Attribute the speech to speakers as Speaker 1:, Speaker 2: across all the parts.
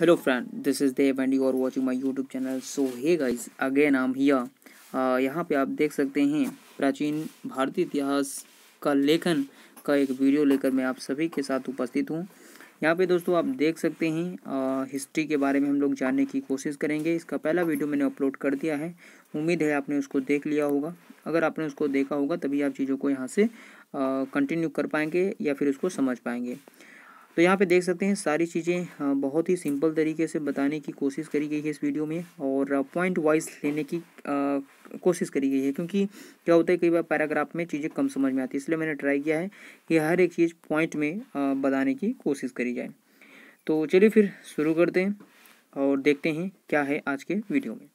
Speaker 1: hello friend this is Dev and you are watching my YouTube channel so hey guys again I'm here uh, यहाँ पे आप देख सकते हैं प्राचीन भारतीय इतिहास का लेखन का एक वीडियो लेकर मैं आप सभी के साथ उपस्थित हूँ यहाँ पे दोस्तों आप देख सकते हैं हिस्ट्री uh, के बारे में हम लोग जानने की कोशिश करेंगे इसका पहला वीडियो मैंने अपलोड कर दिया है उम्मीद है आपने उसको देख लिया होगा अगर आपने उसको देखा होगा तभी आप चीज़ों को यहाँ से कंटिन्यू uh, कर पाएंगे या फिर उसको समझ पाएंगे तो यहाँ पे देख सकते हैं सारी चीज़ें बहुत ही सिंपल तरीके से बताने की कोशिश करी गई है इस वीडियो में और पॉइंट वाइज लेने की कोशिश करी गई है क्योंकि क्या होता है कई बार पैराग्राफ में चीज़ें कम समझ में आती है इसलिए मैंने ट्राई किया है कि हर एक चीज़ पॉइंट में बताने की कोशिश करी जाए तो चलिए फिर शुरू करते हैं और देखते हैं क्या है आज के वीडियो में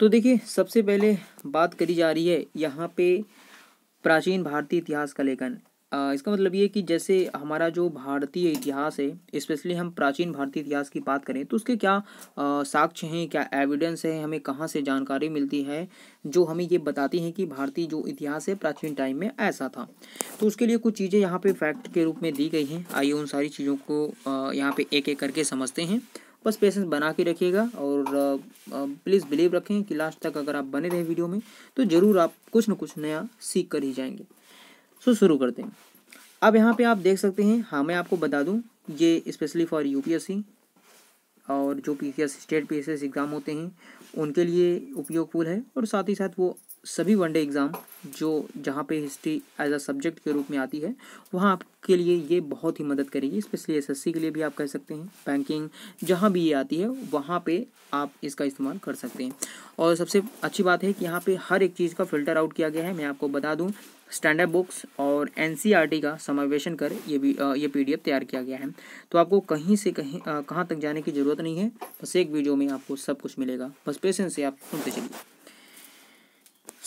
Speaker 1: तो देखिए सबसे पहले बात करी जा रही है यहाँ पे प्राचीन भारतीय इतिहास का लेखन इसका मतलब ये कि जैसे हमारा जो भारतीय इतिहास है स्पेशली हम प्राचीन भारतीय इतिहास की बात करें तो उसके क्या साक्ष्य हैं क्या एविडेंस है हमें कहाँ से जानकारी मिलती है जो हमें ये बताती हैं कि भारतीय जो इतिहास है प्राचीन टाइम में ऐसा था तो उसके लिए कुछ चीज़ें यहाँ पे फैक्ट के रूप में दी गई हैं आइए उन सारी चीज़ों को यहाँ पर एक एक करके समझते हैं बस पेशेंस बना के रखिएगा और प्लीज़ बिलीव रखें कि लास्ट तक अगर आप बने रहें वीडियो में तो ज़रूर आप कुछ ना कुछ नया सीख कर ही जाएंगे सो शुरू करते हैं अब यहाँ पे आप देख सकते हैं हाँ मैं आपको बता दूँ ये स्पेशली फॉर यूपीएससी और जो पी स्टेट पी एग्ज़ाम होते हैं उनके लिए उपयोगफुल है और साथ ही साथ वो सभी वनडे एग्ज़ाम जो जहाँ पे हिस्ट्री एज अ सब्जेक्ट के रूप में आती है वहाँ आपके लिए ये बहुत ही मदद करेगी स्पेशली एसएससी के लिए भी आप कह सकते हैं बैंकिंग जहाँ भी ये आती है वहाँ पे आप इसका इस्तेमाल कर सकते हैं और सबसे अच्छी बात है कि यहाँ पे हर एक चीज़ का फिल्टर आउट किया गया है मैं आपको बता दूँ स्टैंडर्ड बुक्स और एन का समावेशन कर ये भी ये पी तैयार किया गया है तो आपको कहीं से कहीं कहाँ तक जाने की ज़रूरत नहीं है बस एक वीडियो में आपको सब कुछ मिलेगा बस पेशेंस से आप सुनते चलिए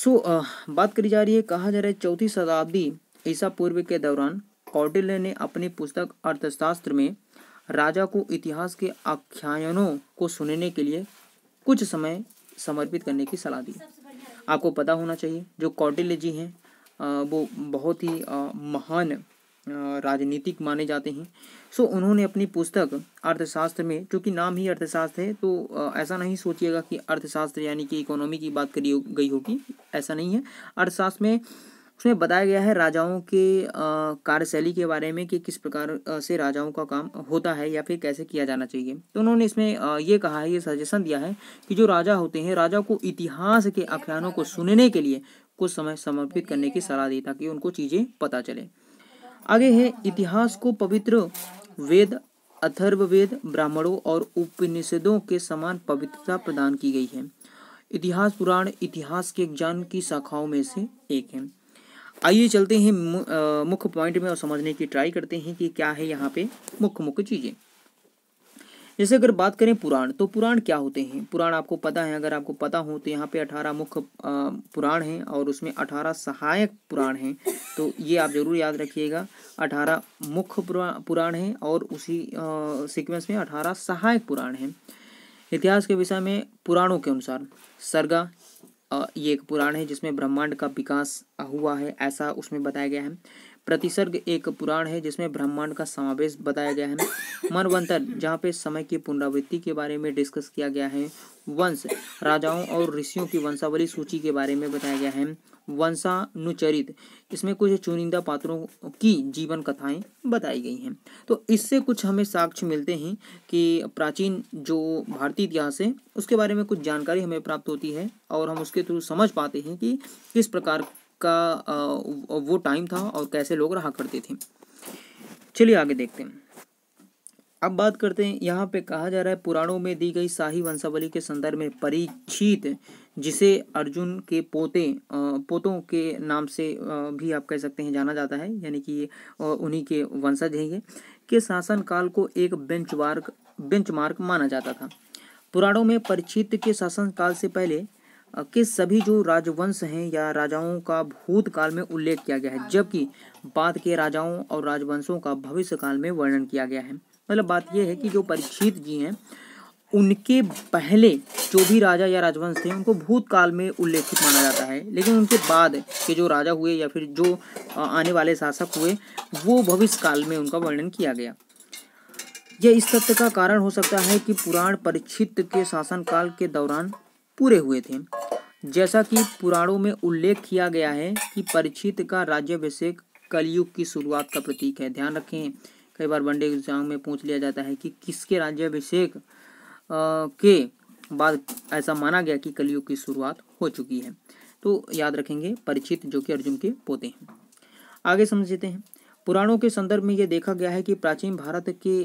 Speaker 1: सो so, बात करी जा रही है कहा जा रहा है चौथी शताब्दी ईसा पूर्व के दौरान कौटिल्य ने अपनी पुस्तक अर्थशास्त्र में राजा को इतिहास के आख्यानों को सुनने के लिए कुछ समय समर्पित करने की सलाह दी आपको पता होना चाहिए जो कौटिल्य जी हैं वो बहुत ही महान राजनीतिक माने जाते हैं सो उन्होंने अपनी पुस्तक अर्थशास्त्र में चूँकि नाम ही अर्थशास्त्र है तो ऐसा नहीं सोचिएगा कि अर्थशास्त्र यानी कि इकोनॉमी की बात करी गई होगी ऐसा नहीं है अर्थशास्त्र में उसमें बताया गया है राजाओं के कार्यशैली के बारे में कि किस प्रकार से राजाओं का काम होता है या फिर कैसे किया जाना चाहिए तो उन्होंने इसमें ये कहा है ये सजेशन दिया है कि जो राजा होते हैं राजा को इतिहास के अख्यानों को सुनने के लिए कुछ समय समर्पित करने की सलाह दी ताकि उनको चीज़ें पता चले आगे है इतिहास को पवित्र वेद अथर्ववेद ब्राह्मणों और उपनिषदों के समान पवित्रता प्रदान की गई है इतिहास पुराण इतिहास के ज्ञान की शाखाओं में से एक है आइए चलते हैं मुख्य पॉइंट में और समझने की ट्राई करते हैं कि क्या है यहाँ पे मुख्य मुख्य चीज़ें जैसे अगर बात करें पुराण तो पुराण क्या होते हैं पुराण आपको पता है अगर आपको पता हो तो यहाँ पे अठारह मुख्य पुराण हैं और उसमें अठारह सहायक पुराण हैं तो ये आप ज़रूर याद रखिएगा अठारह मुख्य पुराण हैं और उसी सिक्वेंस में अठारह सहायक पुराण हैं इतिहास के विषय में पुराणों के अनुसार सरगा ये एक पुराण है जिसमें ब्रह्मांड का विकास हुआ है ऐसा उसमें बताया गया है प्रतिसर्ग एक पुराण है जिसमें ब्रह्मांड का समावेश बताया गया है मनवंतर जहाँ पे समय की पुनरावृत्ति के बारे में डिस्कस किया गया है वंश राजाओं और ऋषियों की वंशावली सूची के बारे में बताया गया है वंशानुचरित इसमें कुछ चुनिंदा पात्रों की जीवन कथाएं बताई गई हैं तो इससे कुछ हमें साक्ष्य मिलते हैं कि प्राचीन जो भारतीय इतिहास है उसके बारे में कुछ जानकारी हमें प्राप्त होती है और हम उसके थ्रू समझ पाते हैं कि किस प्रकार का वो टाइम था और कैसे लोग रहा करते थे चलिए आगे देखते हैं अब बात करते हैं यहाँ पे कहा जा रहा है पुराणों में दी गई शाही वंशावली के संदर्भ में परीक्षित जिसे अर्जुन के पोते पोतों के नाम से भी आप कह सकते हैं जाना जाता है यानी कि ये उन्हीं के वंशज हैं ये के शासनकाल को एक बेंचमार्क बेंचमार्क माना जाता था पुराणों में परिचित के शासनकाल से पहले के सभी जो राजवंश हैं या राजाओं का भूतकाल में उल्लेख किया गया है जबकि बाद के राजाओं और राजवंशों का भविष्य काल में वर्णन किया गया है मतलब बात यह है कि जो परीक्षित जी हैं उनके पहले जो भी राजा या राजवंश थे उनको भूतकाल में उल्लेखित माना जाता है लेकिन उनके बाद के जो राजा हुए या फिर जो आने वाले शासक हुए वो भविष्य काल में उनका वर्णन किया गया यह इस तथ्य का कारण हो सकता है कि पुराण परीक्षित के शासनकाल के दौरान पूरे हुए थे जैसा कि पुराणों में उल्लेख किया गया है कि परीक्षित का राज्याभिषेक कलयुग की शुरुआत का प्रतीक है ध्यान रखें कई बार वनडे एग्जाम में पूछ लिया जाता है कि किसके राज्याभिषेक के बाद ऐसा माना गया कि कलयुग की शुरुआत हो चुकी है तो याद रखेंगे परिचित जो कि अर्जुन के पोते हैं आगे समझते हैं पुराणों के संदर्भ में ये देखा गया है कि प्राचीन भारत के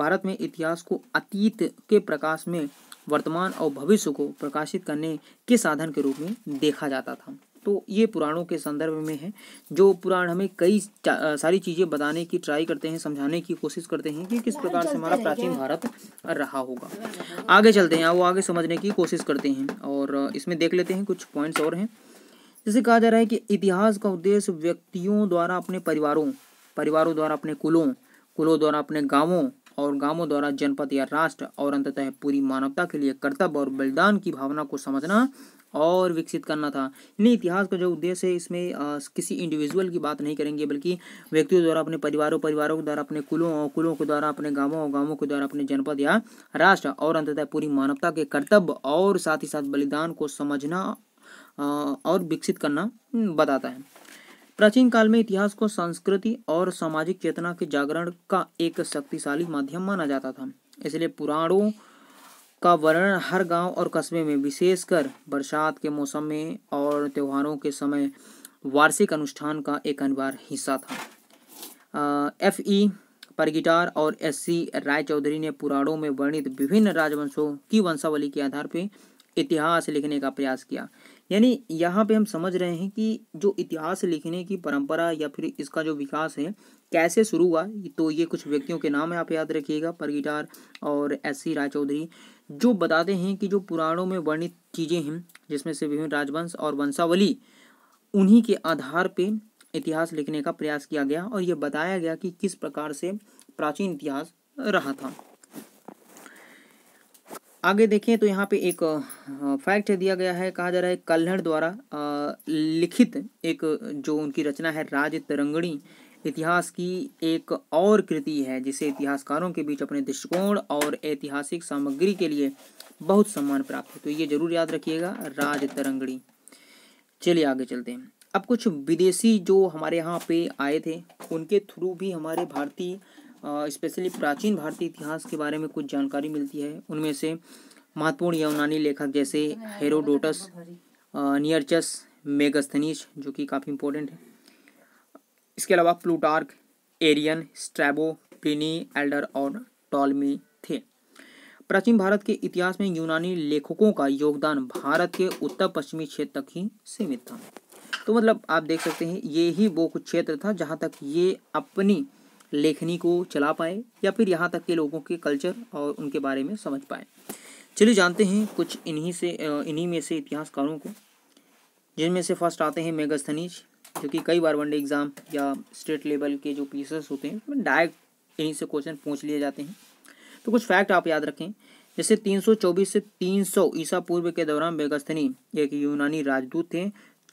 Speaker 1: भारत में इतिहास को अतीत के प्रकाश में वर्तमान और भविष्य को प्रकाशित करने के साधन के रूप में देखा जाता था तो ये पुराणों के संदर्भ में है जो पुराण हमें कई सारी चीज़ें बताने की ट्राई करते हैं समझाने की कोशिश करते हैं कि किस प्रकार से हमारा प्राचीन भारत रहा होगा आगे चलते हैं वो आगे समझने की कोशिश करते हैं और इसमें देख लेते हैं कुछ पॉइंट्स और हैं जैसे कहा जा रहा है कि इतिहास का उद्देश्य व्यक्तियों द्वारा अपने परिवारों परिवारों द्वारा अपने कुलों कुलों द्वारा अपने गांवों और गांवों द्वारा जनपद या राष्ट्र और अंततः पूरी मानवता के लिए कर्तव्य और बलिदान की भावना को समझना और विकसित करना था यानी इतिहास का जो उद्देश्य है इसमें आ, किसी इंडिविजुअल की बात नहीं करेंगे बल्कि व्यक्तियों द्वारा अपने परिवारों परिवारों के द्वारा अपने कुलों और कुलों के द्वारा अपने गांवों और गांवों के द्वारा अपने जनपद या राष्ट्र और अंततः पूरी मानवता के कर्तव्य और साथ ही साथ बलिदान को समझना आ, और विकसित करना हम्म, बताता है प्राचीन काल में इतिहास को संस्कृति और सामाजिक चेतना के जागरण का एक शक्तिशाली माध्यम माना जाता था इसलिए पुराणों का वर्णन हर गांव और कस्बे में विशेषकर बरसात के मौसम में और त्योहारों के समय वार्षिक अनुष्ठान का एक अनिवार्य हिस्सा था एफ ई परगिटार और एस सी राय चौधरी ने पुराणों में वर्णित विभिन्न राजवंशों की वंशावली के आधार पर इतिहास लिखने का प्रयास किया यानी यहाँ पे हम समझ रहे हैं कि जो इतिहास लिखने की परंपरा या फिर इसका जो विकास है कैसे शुरू हुआ तो ये कुछ व्यक्तियों के नाम आप याद रखिएगा परगिटार और एस सी राय चौधरी जो बताते हैं कि जो पुराणों में वर्णित चीज़ें हैं जिसमें से विभिन्न राजवंश और वंशावली उन्हीं के आधार पर इतिहास लिखने का प्रयास किया गया और ये बताया गया कि किस प्रकार से प्राचीन इतिहास रहा था आगे देखें तो यहाँ पे एक फैक्ट दिया गया है कहा जा रहा है कल्हड़ द्वारा लिखित एक जो उनकी रचना है राज तरंगणी इतिहास की एक और कृति है जिसे इतिहासकारों के बीच अपने दृष्टिकोण और ऐतिहासिक सामग्री के लिए बहुत सम्मान प्राप्त है तो ये जरूर याद रखिएगा राज तरंगणी चलिए आगे चलते हैं अब कुछ विदेशी जो हमारे यहाँ पे आए थे उनके थ्रू भी हमारे भारतीय स्पेशली प्राचीन भारतीय इतिहास के बारे में कुछ जानकारी मिलती है उनमें से महत्वपूर्ण यूनानी लेखक जैसे हेरोडोटस नियरचस मेगस्थनीज जो कि काफ़ी इम्पोर्टेंट है इसके अलावा Plutarch Arrian Strabo Pliny elder और टॉलमी थे प्राचीन भारत के इतिहास में यूनानी लेखकों का योगदान भारत के उत्तर पश्चिमी क्षेत्र तक ही सीमित था तो मतलब आप देख सकते हैं ये ही वो कुछ क्षेत्र था जहाँ तक ये अपनी लेखनी को चला पाएँ या फिर यहाँ तक के लोगों के कल्चर और उनके बारे में समझ पाएँ चलिए जानते हैं कुछ इन्हीं से इन्हीं में से इतिहासकारों को जिनमें से फर्स्ट आते हैं मेगस्थनीज जो कि कई बार वनडे एग्ज़ाम या स्टेट लेवल के जो पीसेस होते हैं उसमें डायरेक्ट इन्हीं से क्वेश्चन पूछ लिए जाते हैं तो कुछ फैक्ट आप याद रखें जैसे 324 से 300 ईसा पूर्व के दौरान मेगस्थनी एक यूनानी राजदूत थे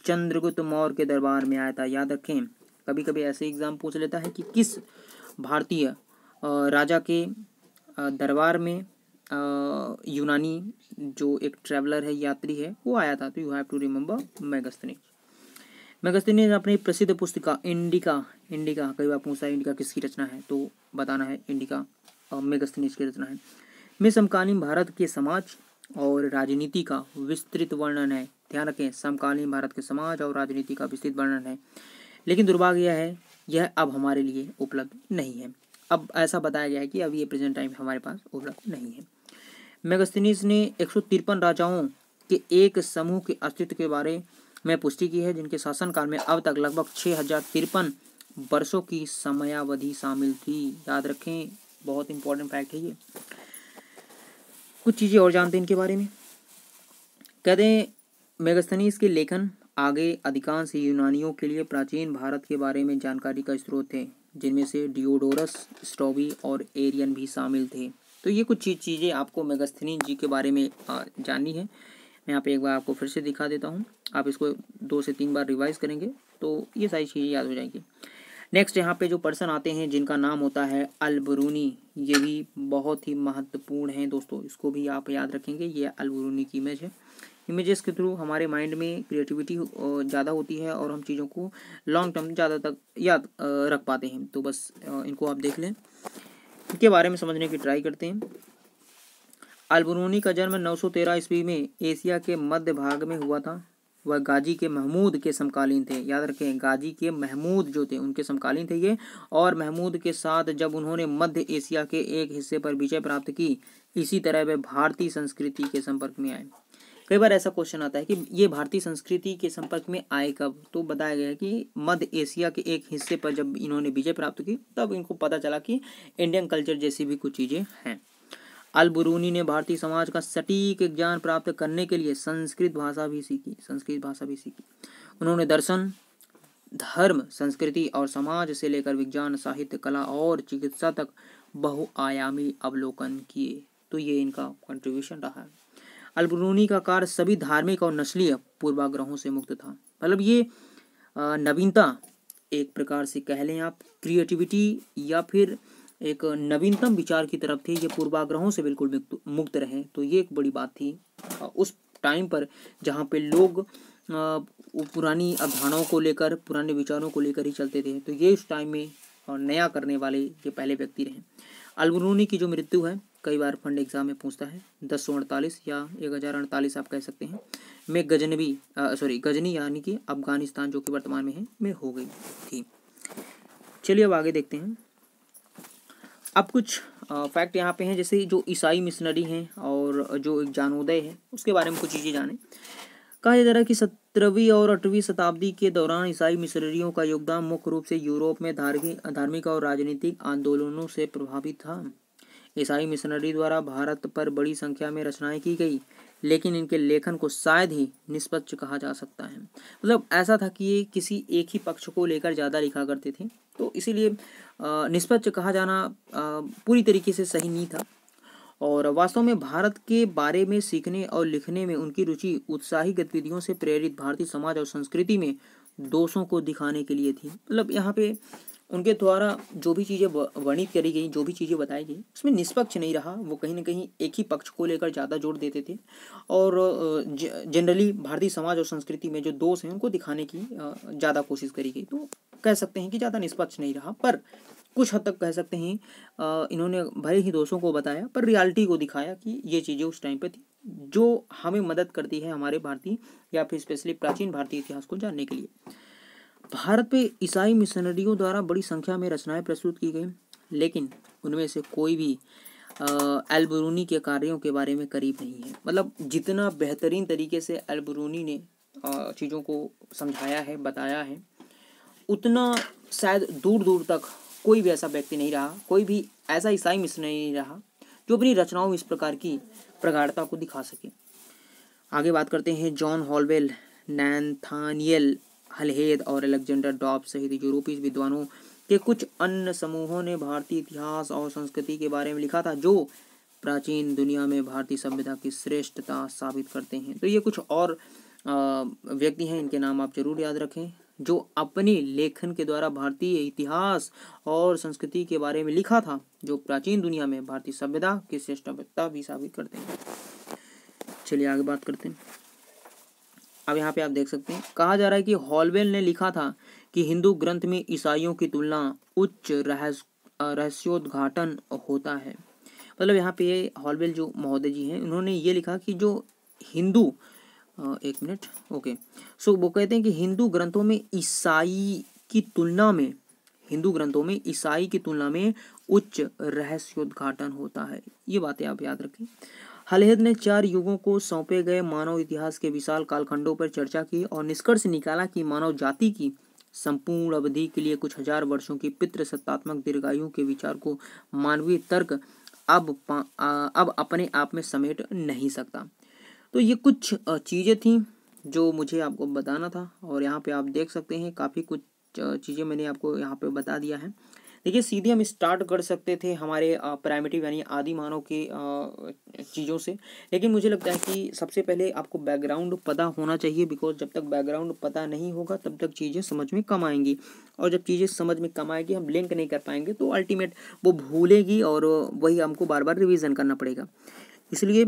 Speaker 1: चंद्रगुप्त मौर्य के दरबार में आया था याद रखें कभी कभी ऐसे एग्जाम पूछ लेता है कि किस भारतीय राजा के दरबार में यूनानी जो एक ट्रैवलर है यात्री है वो आया था तो you have to remember Megasthenes Megasthenes ने अपनी प्रसिद्ध पुस्तिका इंडिका इंडिका कई बार पूछता है इंडिका किसकी रचना है तो बताना है इंडिका मेगस्तनीज की रचना है में समकालीन भारत के समाज और राजनीति का विस्तृत वर्णन है ध्यान रखें समकालीन भारत के समाज और राजनीति का विस्तृत वर्णन है लेकिन दुर्भाग्य यह है यह अब हमारे लिए उपलब्ध नहीं है अब ऐसा बताया गया है कि अब ये प्रेजेंट टाइम हमारे पास उपलब्ध नहीं है मेगस्तनीस ने एक राजाओं के एक समूह के अस्तित्व के बारे में पुष्टि की है जिनके शासनकाल में अब तक लगभग छः हजार तिरपन वर्षों की समयावधि शामिल थी याद रखें बहुत इंपॉर्टेंट फैक्ट है ये कुछ चीज़ें और जानते हैं इनके बारे में कहते हैं मेगस्तनीस के लेखन आगे अधिकांश यूनानियों के लिए प्राचीन भारत के बारे में जानकारी का स्रोत थे जिनमें से डिओडोरस स्टोवी और एरियन भी शामिल थे तो ये कुछ चीज चीज़ें आपको मेगस्थनी जी के बारे में जाननी है मैं यहाँ पे एक बार आपको फिर से दिखा देता हूँ आप इसको दो से तीन बार रिवाइज करेंगे तो ये सारी चीज़ें याद हो जाएंगी नेक्स्ट यहाँ पे जो पर्सन आते हैं जिनका नाम होता है अलबरूनी ये भी बहुत ही महत्वपूर्ण है दोस्तों इसको भी आप याद रखेंगे ये अलबरूनी की इमेज है इमेजेस के थ्रू हमारे माइंड में क्रिएटिविटी ज़्यादा होती है और हम चीज़ों को लॉन्ग टर्म ज़्यादा तक याद रख पाते हैं तो बस इनको आप देख लें इनके बारे में समझने की ट्राई करते हैं अलबरूनी का जन्म 913 ईस्वी में एशिया के मध्य भाग में हुआ था वह गाजी के महमूद के समकालीन थे याद रखें गाजी के महमूद जो थे उनके समकालीन थे ये और महमूद के साथ जब उन्होंने मध्य एशिया के एक हिस्से पर विजय प्राप्त की इसी तरह वे भारतीय संस्कृति के संपर्क में आए कई बार ऐसा क्वेश्चन आता है कि ये भारतीय संस्कृति के संपर्क में आए कब तो बताया गया कि मध्य एशिया के एक हिस्से पर जब इन्होंने विजय प्राप्त की तब इनको पता चला कि इंडियन कल्चर जैसी भी कुछ चीज़ें हैं अलबरूनी ने भारतीय समाज का सटीक ज्ञान प्राप्त करने के लिए संस्कृत भाषा भी सीखी संस्कृत भाषा भी सीखी उन्होंने दर्शन धर्म संस्कृति और समाज से लेकर विज्ञान साहित्य कला और चिकित्सा तक बहुआयामी अवलोकन किए तो ये इनका कंट्रीब्यूशन रहा है अलबरूनी का कार्य सभी धार्मिक और नस्लीय पूर्वाग्रहों से मुक्त था मतलब ये नवीनता एक प्रकार से कह लें आप क्रिएटिविटी या फिर एक नवीनतम विचार की तरफ थे ये पूर्वाग्रहों से बिल्कुल मुक्त रहे तो ये एक बड़ी बात थी उस टाइम पर जहाँ पे लोग पुरानी अवधारणाओं को लेकर पुराने विचारों को लेकर ही चलते थे तो ये उस टाइम में नया करने वाले ये पहले व्यक्ति रहे अलबरूनी की जो मृत्यु है कई बार फंड एग्जाम में पूछता है दस सौ अड़तालीस या एक हज़ार अड़तालीस आप कह सकते हैं में गजनबी सॉरी गजनी यानी कि अफगानिस्तान जो कि वर्तमान में है में हो गई थी चलिए अब आगे देखते हैं अब कुछ फैक्ट यहाँ पे हैं जैसे जो ईसाई मिशनरी हैं और जो एक जानोदय है उसके बारे में कुछ चीज़ें जाने कहा जा रहा है कि सत्रहवीं और अठवीं शताब्दी के दौरान ईसाई मिशनरियों का योगदान मुख्य रूप से यूरोप में धार्मिक धार्मिक और राजनीतिक आंदोलनों से प्रभावित था ईसाई मिशनरी द्वारा भारत पर बड़ी संख्या में रचनाएं की गई लेकिन इनके लेखन को शायद ही निष्पक्ष कहा जा सकता है मतलब ऐसा था कि ये किसी एक ही पक्ष को लेकर ज़्यादा लिखा करते थे तो इसीलिए निष्पक्ष कहा जाना पूरी तरीके से सही नहीं था और वास्तव में भारत के बारे में सीखने और लिखने में उनकी रुचि उत्साही गतिविधियों से प्रेरित भारतीय समाज और संस्कृति में दोषों को दिखाने के लिए थी मतलब यहाँ पे उनके द्वारा जो भी चीज़ें वर्णित करी गई जो भी चीज़ें बताई गई उसमें निष्पक्ष नहीं रहा वो कहीं ना कहीं एक ही पक्ष को लेकर ज़्यादा जोर देते थे और जनरली भारतीय समाज और संस्कृति में जो दोष हैं उनको दिखाने की ज़्यादा कोशिश करी गई तो कह सकते हैं कि ज़्यादा निष्पक्ष नहीं रहा पर कुछ हद तक कह सकते हैं इन्होंने भले ही दोषों को बताया पर रियलिटी को दिखाया कि ये चीज़ें उस टाइम पर थी जो हमें मदद करती है हमारे भारतीय या फिर स्पेशली प्राचीन भारतीय इतिहास को जानने के लिए भारत में ईसाई मिशनरियों द्वारा बड़ी संख्या में रचनाएं प्रस्तुत की गई लेकिन उनमें से कोई भी अलबरूनी के कार्यों के बारे में करीब नहीं है मतलब जितना बेहतरीन तरीके से अलबरूनी ने चीज़ों को समझाया है बताया है उतना शायद दूर दूर तक कोई भी ऐसा व्यक्ति नहीं रहा कोई भी ऐसा ईसाई मिशनरी नहीं रहा जो अपनी रचनाओं में इस प्रकार की प्रगाढ़ता को दिखा सके आगे बात करते हैं जॉन हॉलवेल नैनथानियल हलहेद और अलेक्जेंडर डॉप सहित यूरोपीय विद्वानों के कुछ अन्य समूहों ने भारतीय इतिहास और संस्कृति के बारे में लिखा था जो प्राचीन दुनिया में भारतीय सभ्यता की श्रेष्ठता साबित करते हैं तो ये कुछ और व्यक्ति हैं इनके नाम आप जरूर याद रखें जो अपने लेखन के द्वारा भारतीय इतिहास और संस्कृति के बारे में लिखा था जो प्राचीन दुनिया में भारतीय सभ्यता की श्रेष्ठता भी साबित करते हैं चलिए आगे बात करते हैं अब यहाँ पे आप देख सकते हैं कहा जा रहा है कि हॉलवेल ने लिखा था कि हिंदू ग्रंथ में ईसाइयों की तुलना उच्च रहस्य रहस्योद्घाटन होता है मतलब यहाँ पे हॉलवेल जो महोदय जी हैं उन्होंने ये लिखा कि जो हिंदू एक मिनट ओके सो वो कहते हैं कि हिंदू ग्रंथों में ईसाई की तुलना में हिंदू ग्रंथों में ईसाई की तुलना में उच्च रहस्योद्घाटन होता है ये बातें आप याद रखें हलहेद ने चार युगों को सौंपे गए मानव इतिहास के विशाल कालखंडों पर चर्चा की और निष्कर्ष निकाला कि मानव जाति की संपूर्ण अवधि के लिए कुछ हजार वर्षों की सत्तात्मक दीर्घायु के विचार को मानवीय तर्क अब अब अपने आप में समेट नहीं सकता तो ये कुछ चीज़ें थी जो मुझे आपको बताना था और यहाँ पे आप देख सकते हैं काफ़ी कुछ चीज़ें मैंने आपको यहाँ पे बता दिया है देखिए सीधे हम स्टार्ट कर सकते थे हमारे प्राइमेटिव यानी आदि मानव के चीज़ों से लेकिन मुझे लगता है कि सबसे पहले आपको बैकग्राउंड पता होना चाहिए बिकॉज जब तक बैकग्राउंड पता नहीं होगा तब तक चीज़ें समझ में कम आएंगी और जब चीज़ें समझ में कम आएगी हम लिंक नहीं कर पाएंगे तो अल्टीमेट वो भूलेगी और वही हमको बार बार रिविज़न करना पड़ेगा इसलिए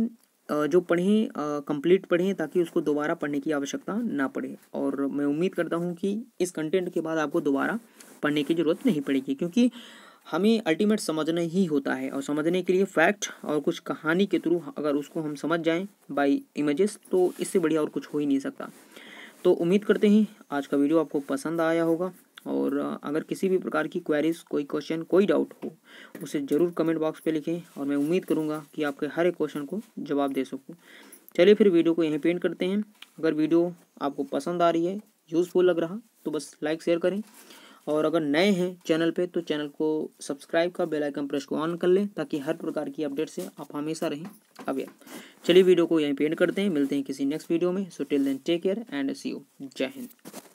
Speaker 1: जो पढ़ें कंप्लीट पढ़ें ताकि उसको दोबारा पढ़ने की आवश्यकता ना पड़े और मैं उम्मीद करता हूँ कि इस कंटेंट के बाद आपको दोबारा पढ़ने की ज़रूरत नहीं पड़ेगी क्योंकि हमें अल्टीमेट समझना ही होता है और समझने के लिए फैक्ट और कुछ कहानी के थ्रू अगर उसको हम समझ जाएं बाय इमेजेस तो इससे बढ़िया और कुछ हो ही नहीं सकता तो उम्मीद करते हैं आज का वीडियो आपको पसंद आया होगा और अगर किसी भी प्रकार की क्वेरीज कोई क्वेश्चन कोई डाउट हो उसे ज़रूर कमेंट बॉक्स पे लिखें और मैं उम्मीद करूँगा कि आपके हर एक क्वेश्चन को जवाब दे सकूँ चलिए फिर वीडियो को यहीं पेंट करते हैं अगर वीडियो आपको पसंद आ रही है यूज़फुल लग रहा तो बस लाइक शेयर करें और अगर नए हैं चैनल पर तो चैनल को सब्सक्राइब कर बेलाइकन प्रेस को ऑन कर लें ताकि हर प्रकार की अपडेट से आप हमेशा रहें अवेयर चलिए वीडियो को यहीं पेंट करते हैं मिलते हैं किसी नेक्स्ट वीडियो में so till then take care and see you जय हिंद